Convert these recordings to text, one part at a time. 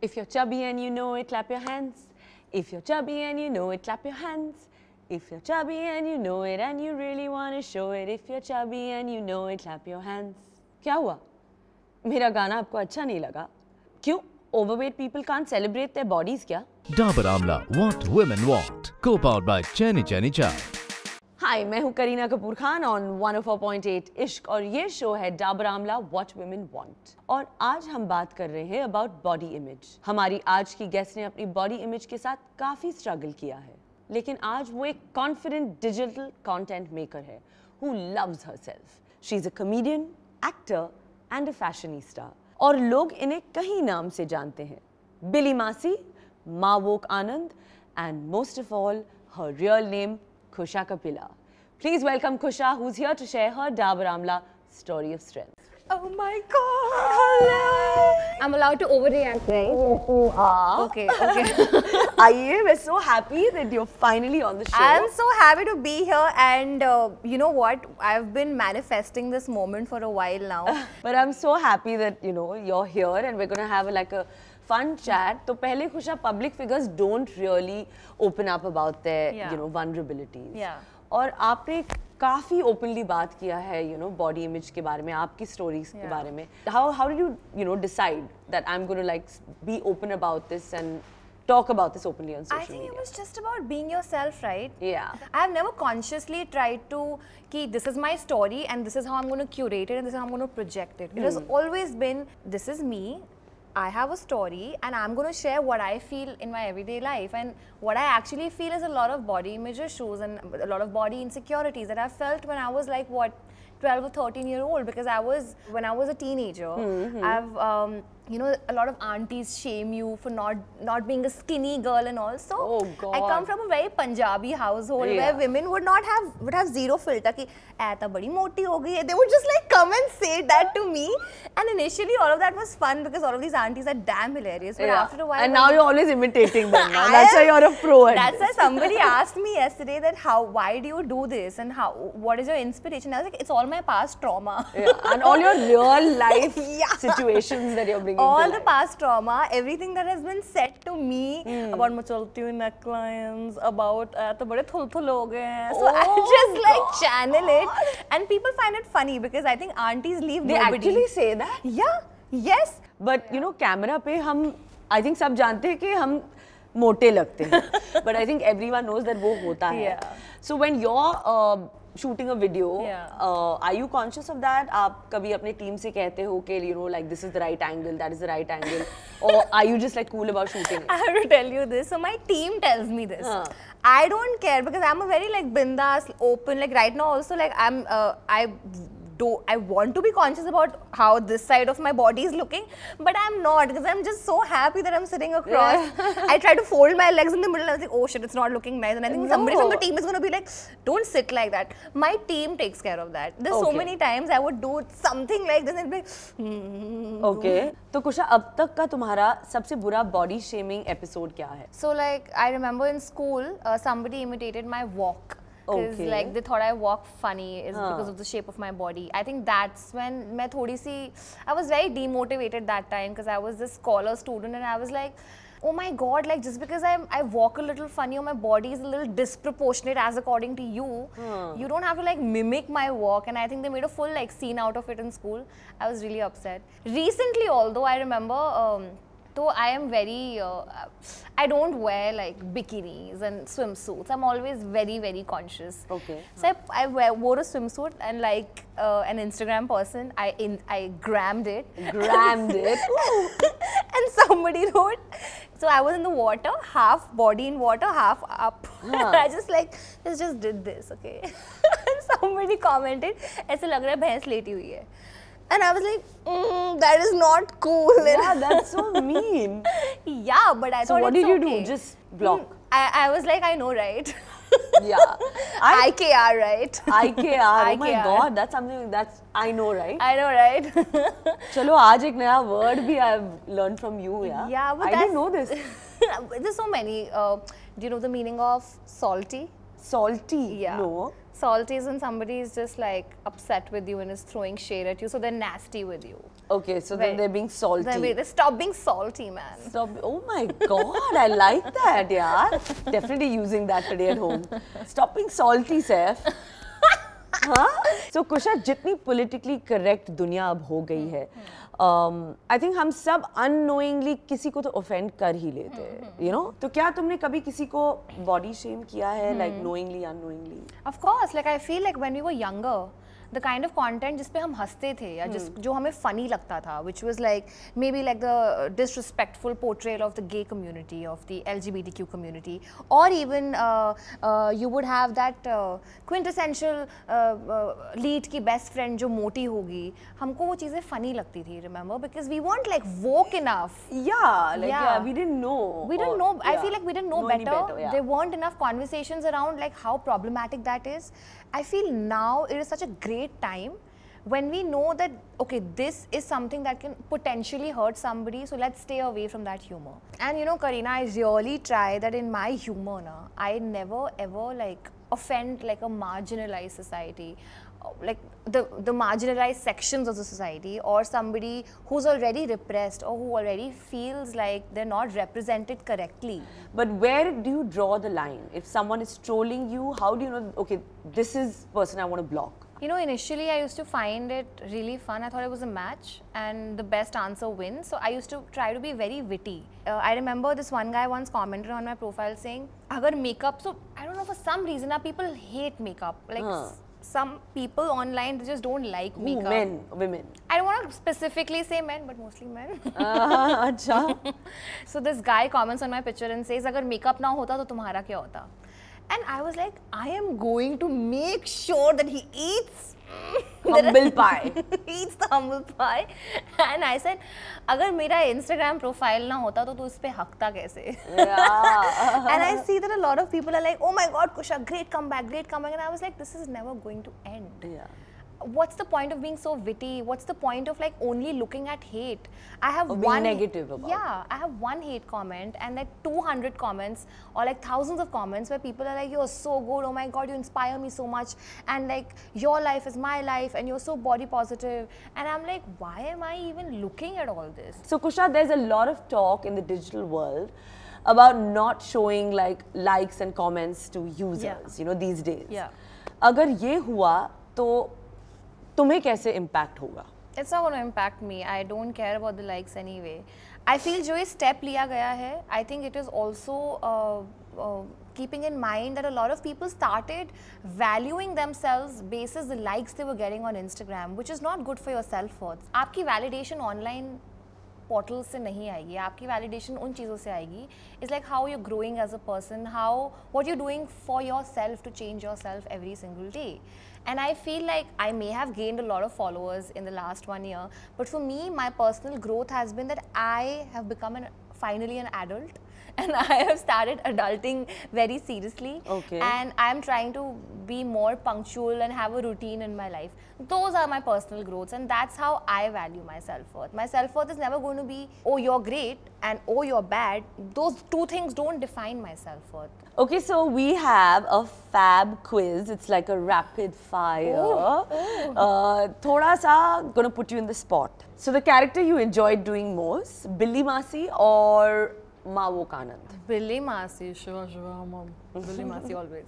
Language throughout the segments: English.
If you're chubby and you know it, clap your hands. If you're chubby and you know it, clap your hands. If you're chubby and you know it and you really want to show it. If you're chubby and you know it, clap your hands. क्या हुआ मेरा गाना आपको अच्छा नहीं लगा क्यों overweight people can't celebrate their bodies क्या Dabur Amla, what women want. Co-powered by Chani Chani Chai. हाय मैं हूं करीना कपूर खान ऑन 104.8 इश्क और ये शो है Dabur Amla what women want और आज हम बात कर रहे हैं अबाउट बॉडी इमेज हमारी आज की गेस्ट ने अपनी बॉडी इमेज के साथ काफ़ी स्ट्रगल किया है लेकिन आज वो एक कॉन्फिडेंट डिजिटल कंटेंट मेकर है who loves herself she is a comedian actor and a fashionista और लोग इन्हें कई नाम से जानते हैं बिली मासी मावोक Anand and most of all her real name Kusha Kapila Please welcome Kusha, who's here to share her Dabur Amla story of strength. Oh my god! Hello! I'm allowed to overreact, right? Oh, oh, ah. ah. Okay, okay. Aye, we're so happy that you're finally on the show. I'm so happy to be here and uh, you know what? I've been manifesting this moment for a while now. but I'm so happy that, you know, you're here and we're going to have a, like a fun chat. So, pehle Khusha, public figures don't really open up about their, yeah. you know, vulnerabilities. Yeah. और आपने काफ़ी openly बात किया है you know body image के बारे में आपकी स्टोरीज yeah. के बारे में how how do you you know decide that I am going to like be open about this and talk about this openly on social media. I think media. it was just about being yourself, right? Yeah. I have never consciously tried to, ki, this is my story and this is how I'm going to curate it and this is how I'm going to project it. Mm. It has always been, this is me I have a story and I'm going to share what I feel in my everyday life. And what I actually feel is a lot of body image issues and a lot of body insecurities that I felt when I was like, what, 12 or 13 year old because I was, when I was a teenager, mm-hmm. I've, um, you know a lot of aunties shame you for not not being a skinny girl and also oh God. i come from a very punjabi household yeah. where women would not have would have zero filter ki aata badi moti ho gayi they would just like come and say that to me and initially all of that was fun because all of these aunties are damn hilarious but yeah. after a while and now you're always imitating them now. that's why you're a pro at that's why somebody asked me yesterday that how why do you do this and how what is your inspiration i was like it's all my past trauma yeah. and all your real life yeah. situations that you're bringing all the past trauma, everything that has been said to me mm. about my chalti hui necklines, about uh, to bade thul thul ho gaye hain. So oh, I just God. like channel it, and people find it funny because I think aunties leave they nobody. actually say that. Yeah. Yes. But yeah. you know, camera pe hum, I think sab jante हैं ki hum मोटे लगते हैं. But I think everyone knows that वो होता है. So when you're shooting a video are you conscious of that आप कभी अपने टीम से कहते हो कि you know like this is the right angle that is the right angle और are you just like cool about shooting I have to tell you this so my team tells me this I don't care because I am a very like bindaas open like right now also like I am I do I want to be conscious about how this side of my body is looking, but I'm not because I'm just so happy that I'm sitting across. Yeah. I try to fold my legs in the middle. and i'm like, oh shit, it's not looking nice. And I think no. somebody from the team is going to be like, don't sit like that. My team takes care of that. There's okay. so many times I would do something like this and it'd be hmm. Okay. तो कुशा अब तक का तुम्हारा सबसे बुरा body shaming episode क्या है? So like I remember in school uh, somebody imitated my walk. because okay. like they thought I walk funny is huh. because of the shape of my body. I think that's when मैं I was very demotivated that time because I was this scholar student and I was like oh my god like just because i i walk a little funny or my body is a little disproportionate as according to you you don't have to like mimic my walk and i think they made a full like scene out of it in school i was really upset recently although i remember um, so I am very, uh, uh, I don't wear like bikinis and swimsuits. I'm always very, very conscious. Okay. So I, I wear, wore a swimsuit and like uh, an Instagram person, I in, I grammed it. Grammed it. and somebody wrote, so I was in the water, half body in water, half up. Huh. I just like, just, just did this, okay. and somebody commented, ऐसे लग रहा है भैंस लेटी हुई है. And I was like, mm, that is not cool. Yeah, that's so mean. yeah, but I so thought. So what did you okay. do? Just block. Mm, I, I was like, I know, right? yeah. I, IKR, right? IKR. Oh my God, that's something that's I know, right? I know, right? Chalo, aaj ek naya word bhi I've learned from you, yeah. Yeah, but I didn't know this. There's so many. Uh, do you know the meaning of salty? Salty. Yeah. No. Salties is when somebody is just like upset with you and is throwing shade at you, so they're nasty with you. Okay, so right. then they're being salty. they they stop being salty, man. Stop. Oh my god, I like that, yeah. Definitely using that today at home. Stop being salty, Seth. So Kusha, jitni politically correct dunya दुनिया अब हो गई आई um, think हम सब unknowingly किसी को तो offend कर ही लेते हैं यू हम्म, नो हम्म। तो क्या तुमने कभी किसी को बॉडी शेम किया है like knowingly unknowingly of course like I feel like when we were younger the kind of content जिसपे हम हंसते थे या जिस जो हमें फ़नी लगता था which was like maybe like the disrespectful portrayal of the gay community of the L G B T Q community और even you would have that quintessential lead की बेस्ट फ्रेंड जो मोटी होगी हमको वो चीज़ें फ़नी लगती थी remember because we want like woke enough या we didn't know. We didn't know. I feel like we didn't know, better. There weren't enough conversations around how problematic that is. I feel now it is such a great time when we know that okay this is something that can potentially hurt somebody so let's stay away from that humor and you know karina i really try that in my humor na, i never ever like offend like a marginalized society uh, like the the marginalized sections of the society or somebody who's already repressed or who already feels like they're not represented correctly but where do you draw the line if someone is trolling you how do you know okay this is person i want to block you know, initially I used to find it really fun. I thought it was a match and the best answer wins. So I used to try to be very witty. Uh, I remember this one guy once commented on my profile saying, Agar makeup, so I don't know, for some reason our people hate makeup. Like, huh some people online they just don't like Ooh, makeup. Men, women. I don't want to specifically say men, but mostly men. uh, so this guy comments on my picture and says, "Agar makeup ना होता तो तुम्हारा क्या होता?" And I was like, I am going to make sure that he eats humble pie. eats the humble pie. And I said, अगर मेरा Instagram profile ना होता तो तू इस पे हकता कैसे? Yeah. and I see that a lot of people are like, oh my God, Kusha, great comeback, great comeback. And I was like, this is never going to end. Yeah what's the point of being so witty? What's the point of like only looking at hate? I have one negative about. Yeah, I have one hate comment and like 200 comments or like thousands of comments where people are like, "You're so good. Oh my God, you inspire me so much." And like, "Your life is my life, and you're so body positive." And I'm like, why am I even looking at all this? So Kusha, there's a lot of talk in the digital world about not showing like likes and comments to users. Yeah. You know these days. Yeah. अगर ये हुआ तो तुम्हें कैसे impact होगा it's not gonna impact me I don't care about the likes anyway I feel जो ये step लिया गया है I think it is also keeping in mind that a lot of people started valuing themselves basis the likes they were getting on Instagram which is not good for yourself worth आपकी validation online portal से नहीं आएगी आपकी validation उन चीज़ों से आएगी it's like how you growing as a person how what you doing for yourself to change yourself every single day and I feel like I may have gained a lot of followers in the last one year but for me my personal growth has been that I have become an finally an adult and I have started adulting very seriously. Okay. And I'm trying to be more punctual and have a routine in my life. Those are my personal growths and that's how I value my self-worth. My self-worth is never going to be, oh, you're great and oh, you're bad. Those two things don't define my self-worth. Okay, so we have a fab quiz. It's like a rapid fire. Ooh. Ooh. Uh, thoda sa gonna put you in the spot. So the character you enjoyed doing most, Billy Masi or Mavok Anand. Billy Masi, Shiva Shiva Mom. Billy Masi always.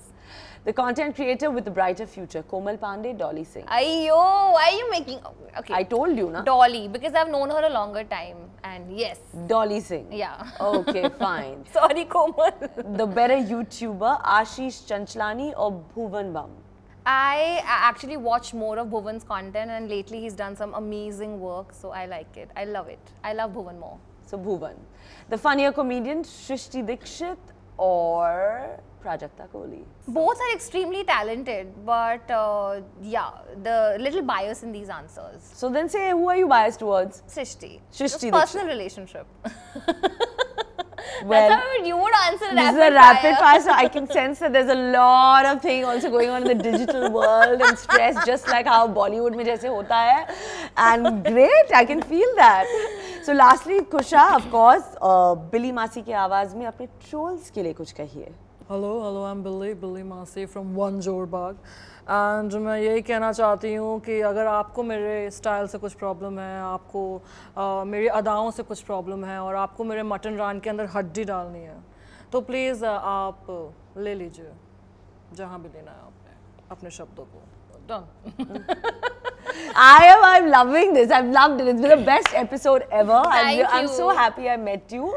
The content creator with the brighter future, Komal Pandey, Dolly Singh. Ayo, why are you making... Okay. I told you, na? Dolly, because I've known her a longer time. And yes. Dolly Singh. Yeah. Okay, fine. Sorry, Komal. the better YouTuber, Ashish Chanchlani or Bhuvan Bam? I actually watch more of Bhuvan's content and lately he's done some amazing work. So I like it. I love it. I love Bhuvan more. So Bhuvan. The funnier comedian, Shrishti Dikshit or Prajakta Kohli. Both are extremely talented, but uh, yeah, the little bias in these answers. So then say, who are you biased towards? Shrishti. Shrishti. personal relationship. well, That's how you would answer this rapid This is a rapid fire, so I can sense that there's a lot of thing also going on in the digital world and stress, just like how Bollywood mein jaise hota hai. And great, I can feel that. So lastly Kusha of course Billi Masi की आवाज़ में अपने trolls के लिए कुछ कहिए hello hello I am बिल्ली बिल्ली मासी फ्रॉम वन जोर बाग एंड मैं यही कहना चाहती हूँ कि अगर आपको मेरे स्टाइल से कुछ प्रॉब्लम है आपको मेरी अदाओं से कुछ प्रॉब्लम है और आपको मेरे मटन रान के अंदर हड्डी डालनी है तो प्लीज़ आप ले लीजिए जहाँ भी लेना है आपने अपने शब्दों को done I am. I'm loving this. I've loved it. It's been the best episode ever. Thank I'm, you. I'm so happy I met you.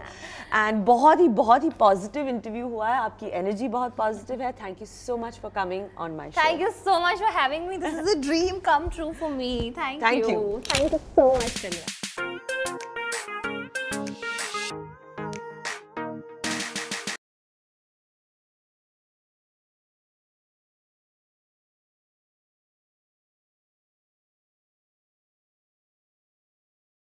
And बहुत ही positive interview हुआ है. आपकी energy बहुत positive है. Thank you so much for coming on my show. Thank you so much for having me. This is a dream come true for me. Thank, Thank you. Thank you so much, Sylvia.